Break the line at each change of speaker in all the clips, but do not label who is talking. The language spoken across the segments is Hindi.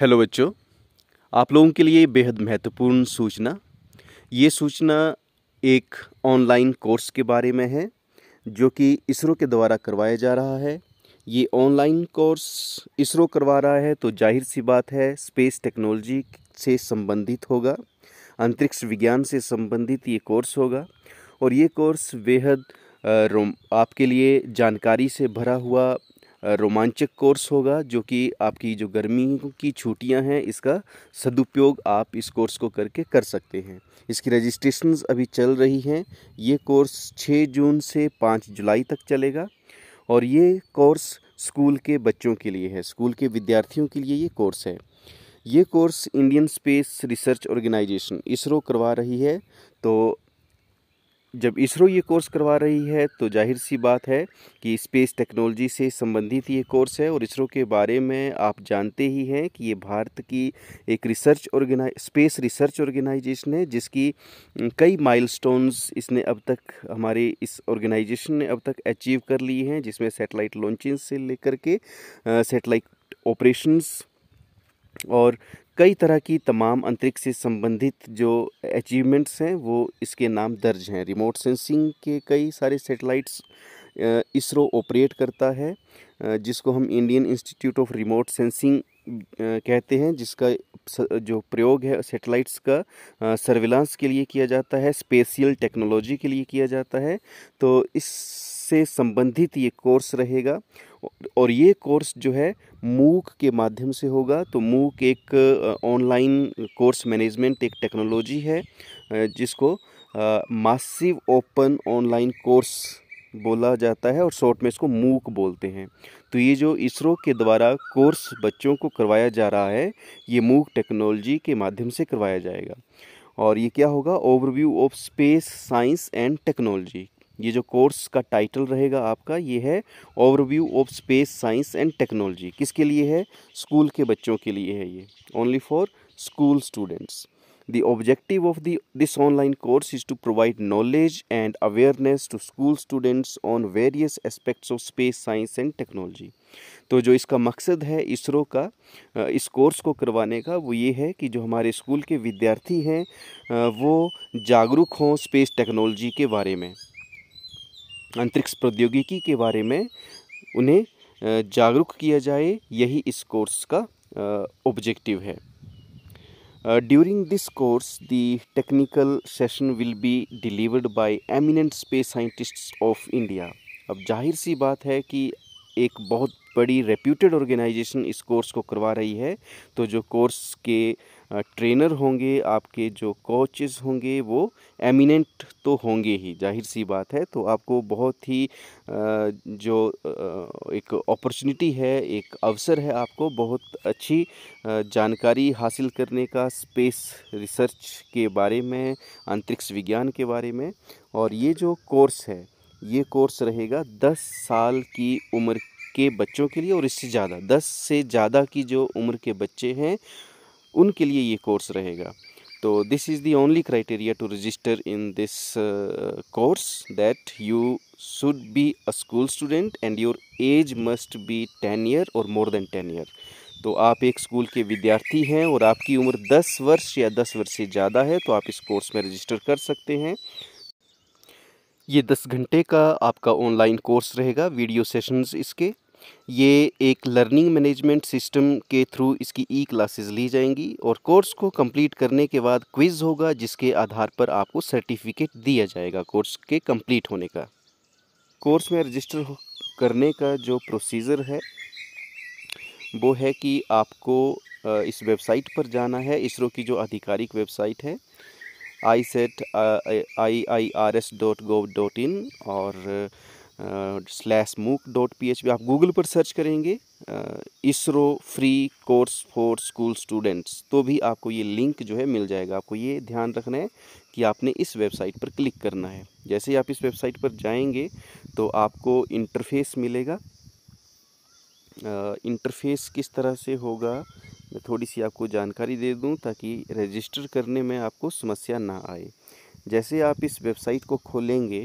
हेलो बच्चों आप लोगों के लिए बेहद महत्वपूर्ण सूचना ये सूचना एक ऑनलाइन कोर्स के बारे में है जो कि इसरो के द्वारा करवाया जा रहा है ये ऑनलाइन कोर्स इसरो करवा रहा है तो जाहिर सी बात है स्पेस टेक्नोलॉजी से संबंधित होगा अंतरिक्ष विज्ञान से संबंधित ये कोर्स होगा और ये कोर्स बेहद आपके लिए जानकारी से भरा हुआ रोमांचक कोर्स होगा जो कि आपकी जो गर्मी की छुट्टियां हैं इसका सदुपयोग आप इस कोर्स को करके कर सकते हैं इसकी रजिस्ट्रेशन अभी चल रही हैं ये कोर्स 6 जून से 5 जुलाई तक चलेगा और ये कोर्स स्कूल के बच्चों के लिए है स्कूल के विद्यार्थियों के लिए ये कोर्स है ये course Indian space research organisation ISRO करवा रही है तो जब इसरो ये कोर्स करवा रही है तो जाहिर सी बात है कि स्पेस टेक्नोलॉजी से संबंधित ये कोर्स है और इसरो के बारे में आप जानते ही हैं कि ये भारत की एक रिसर्च ऑर्गेनाइ स्पेस रिसर्च ऑर्गेनाइजेशन है जिसकी कई माइलस्टोन्स इसने अब तक हमारे इस ऑर्गेनाइजेशन ने अब तक अचीव कर ली हैं जिसमें सेटेलाइट लॉन्चिंग से लेकर के सेटेलाइट ऑपरेशंस और कई तरह की तमाम अंतरिक्ष से संबंधित जो अचीवमेंट्स हैं वो इसके नाम दर्ज हैं रिमोट सेंसिंग के कई सारे सेटेलाइट्स इसरो ऑपरेट करता है जिसको हम Indian institute of remote sensing कहते हैं जिसका जो प्रयोग है सैटेलाइट्स का सर्विलांस के लिए किया जाता है स्पेशियल टेक्नोलॉजी के लिए किया जाता है तो इस से संबंधित ये कोर्स रहेगा और ये कोर्स जो है मूक के माध्यम से होगा तो मूक एक ऑनलाइन कोर्स मैनेजमेंट एक टेक्नोलॉजी है जिसको मासिव ओपन ऑनलाइन कोर्स बोला जाता है और शॉर्ट में इसको मूक बोलते हैं तो ये जो इसरो के द्वारा कोर्स बच्चों को करवाया जा रहा है ये मूक टेक्नोलॉजी के माध्यम से करवाया जाएगा और ये क्या होगा overview of space science and technology ये जो कोर्स का टाइटल रहेगा आपका ये है overview of space science and technology किसके लिए है स्कूल के बच्चों के लिए है ये only for school students the objective of the this online course is to provide knowledge and awareness to school students on various aspects of space science and technology तो जो इसका मकसद है इसरो का इस कोर्स को करवाने का वो ये है कि जो हमारे स्कूल के विद्यार्थी हैं वो जागरूक हों स्पेस टेक्नोलॉजी के बारे में अंतरिक्ष प्रौद्योगिकी के बारे में उन्हें जागरूक किया जाए यही इस कोर्स का ऑब्जेक्टिव है during this course the technical session will be delivered by eminent space scientists of India अब जाहिर सी बात है कि एक बहुत बड़ी रेप्यूटेड ऑर्गेनाइजेशन इस कोर्स को करवा रही है तो जो कोर्स के ट्रेनर होंगे आपके जो कोचेस होंगे वो एमिनेंट तो होंगे ही जाहिर सी बात है तो आपको बहुत ही जो एक अपॉर्चुनिटी है एक अवसर है आपको बहुत अच्छी जानकारी हासिल करने का स्पेस रिसर्च के बारे में अंतरिक्ष विज्ञान के बारे में और ये जो कोर्स है ये कोर्स रहेगा दस साल की उम्र के बच्चों के लिए और इससे ज़्यादा दस से ज़्यादा की जो उम्र के बच्चे हैं उनके लिए ये कोर्स रहेगा तो this is the only criteria to register in this course that you should be a school student and your age must be ten year और मोर देन टेन ईयर तो आप एक स्कूल के विद्यार्थी हैं और आपकी उम्र 10 वर्ष या 10 वर्ष से ज़्यादा है तो आप इस कोर्स में रजिस्टर कर सकते हैं ये दस घंटे का आपका ऑनलाइन कोर्स रहेगा वीडियो सेशंस इसके ये एक लर्निंग मैनेजमेंट सिस्टम के थ्रू इसकी ई क्लासेस ली जाएंगी और कोर्स को कंप्लीट करने के बाद क्विज़ होगा जिसके आधार पर आपको सर्टिफिकेट दिया जाएगा कोर्स के कंप्लीट होने का कोर्स में रजिस्टर करने का जो प्रोसीजर है वो है कि आपको इस वेबसाइट पर जाना है इसरो की जो आधिकारिक वेबसाइट है I set I I R S dot gov dot in और slash MOOC dot P H आप गूगल पर सर्च करेंगे ISRO free course for school students तो भी आपको ये लिंक जो है मिल जाएगा आपको ये ध्यान रखना है कि आपने इस वेबसाइट पर क्लिक करना है जैसे ही आप इस वेबसाइट पर जाएंगे तो आपको इंटरफेस मिलेगा इंटरफेस uh, किस तरह से होगा मैं थोड़ी सी आपको जानकारी दे दूं ताकि रजिस्टर करने में आपको समस्या ना आए जैसे आप इस वेबसाइट को खोलेंगे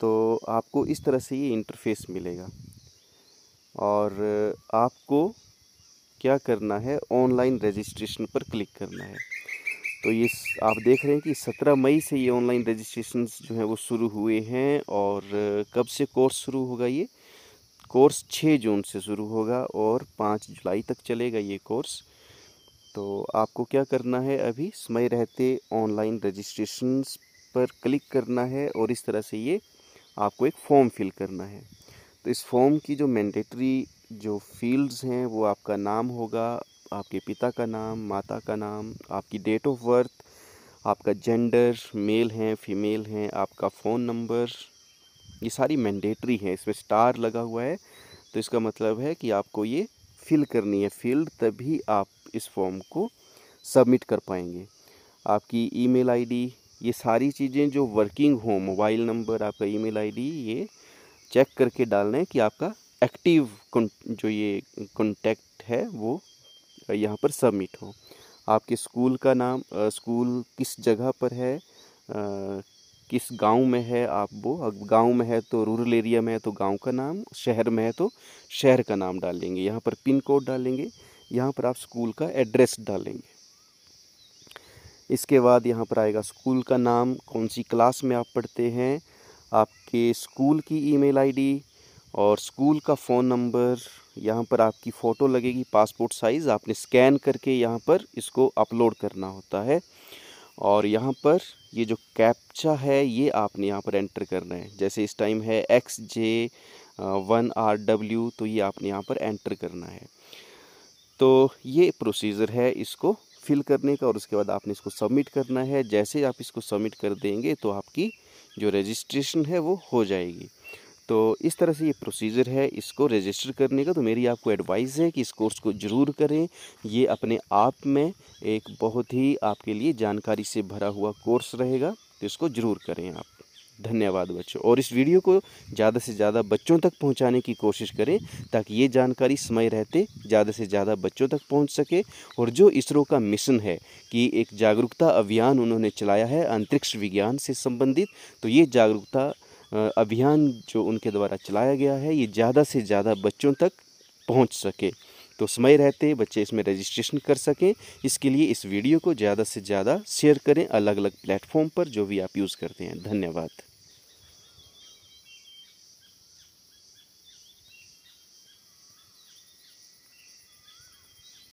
तो आपको इस तरह से ये इंटरफेस मिलेगा और आपको क्या करना है ऑनलाइन रजिस्ट्रेशन पर क्लिक करना है तो ये आप देख रहे हैं कि 17 मई से ये ऑनलाइन रजिस्ट्रेशन जो है वो शुरू हुए हैं और कब से कोर्स शुरू होगा ये कोर्स छः जून से शुरू होगा और पाँच जुलाई तक चलेगा ये कोर्स तो आपको क्या करना है अभी समय रहते ऑनलाइन रजिस्ट्रेशन पर क्लिक करना है और इस तरह से ये आपको एक फॉर्म फिल करना है तो इस फॉर्म की जो मैंडेटरी जो फील्ड्स हैं वो आपका नाम होगा आपके पिता का नाम माता का नाम आपकी डेट ऑफ बर्थ आपका जेंडर मेल हैं फीमेल हैं आपका फ़ोन नंबर ये सारी मैंडेटरी है इसमें स्टार लगा हुआ है तो इसका मतलब है कि आपको ये फिल करनी है फील्ड तभी आप इस फॉर्म को सबमिट कर पाएंगे आपकी ईमेल आईडी ये सारी चीज़ें जो वर्किंग हो मोबाइल नंबर आपका ईमेल आईडी ये चेक करके डालना है कि आपका एक्टिव जो ये कॉन्टैक्ट है वो यहाँ पर सबमिट हो आपके स्कूल का नाम स्कूल किस जगह पर है किस गांव में है आप वो गांव में है तो रूरल एरिया में है तो गांव का नाम शहर में है तो शहर का नाम डालेंगे यहाँ पर पिन कोड डालेंगे यहाँ पर आप स्कूल का एड्रेस डालेंगे इसके बाद यहाँ पर आएगा स्कूल का नाम कौन सी क्लास में आप पढ़ते हैं आपके स्कूल की ईमेल आईडी और स्कूल का फ़ोन नंबर यहाँ पर आपकी फ़ोटो लगेगी पासपोर्ट साइज़ आपने स्कैन करके यहाँ पर इसको अपलोड करना होता है और यहाँ पर ये जो कैप्चा है ये आपने यहाँ पर एंटर करना है जैसे इस टाइम है X J one R W तो ये आपने यहाँ पर एंटर करना है तो ये प्रोसीजर है इसको फिल करने का और उसके बाद आपने इसको सबमिट करना है जैसे आप इसको सबमिट कर देंगे तो आपकी जो रजिस्ट्रेशन है वो हो जाएगी तो इस तरह से ये प्रोसीजर है इसको रजिस्टर करने का तो मेरी आपको एडवाइस है कि इस कोर्स को ज़रूर करें ये अपने आप में एक बहुत ही आपके लिए जानकारी से भरा हुआ कोर्स रहेगा तो इसको ज़रूर करें आप धन्यवाद बच्चों और इस वीडियो को ज़्यादा से ज़्यादा बच्चों तक पहुंचाने की कोशिश करें ताकि ये जानकारी समय रहते ज़्यादा से ज़्यादा बच्चों तक पहुंच सके और जो इसरो का मिशन है कि एक जागरूकता अभियान उन्होंने चलाया है अंतरिक्ष विज्ञान से संबंधित तो ये जागरूकता अभियान जो उनके द्वारा चलाया गया है ये ज़्यादा से ज़्यादा बच्चों तक पहुंच सके तो समय रहते बच्चे इसमें रजिस्ट्रेशन कर सकें इसके लिए इस वीडियो को ज़्यादा से ज़्यादा शेयर करें अलग अलग प्लेटफॉर्म पर जो भी आप यूज़ करते हैं धन्यवाद